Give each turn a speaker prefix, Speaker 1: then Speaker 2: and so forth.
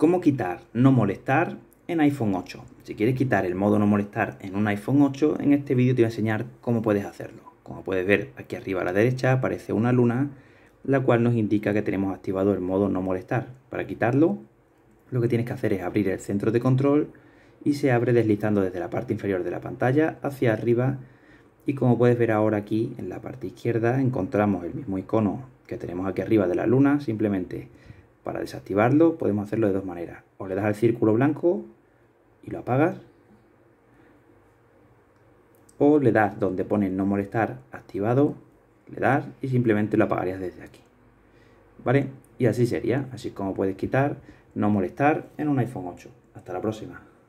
Speaker 1: ¿Cómo quitar no molestar en iPhone 8? Si quieres quitar el modo no molestar en un iPhone 8, en este vídeo te voy a enseñar cómo puedes hacerlo. Como puedes ver aquí arriba a la derecha aparece una luna, la cual nos indica que tenemos activado el modo no molestar. Para quitarlo, lo que tienes que hacer es abrir el centro de control y se abre deslizando desde la parte inferior de la pantalla hacia arriba y como puedes ver ahora aquí en la parte izquierda encontramos el mismo icono que tenemos aquí arriba de la luna, simplemente para desactivarlo podemos hacerlo de dos maneras. O le das al círculo blanco y lo apagas. O le das donde pone no molestar activado, le das y simplemente lo apagarías desde aquí. ¿Vale? Y así sería. Así como puedes quitar no molestar en un iPhone 8. Hasta la próxima.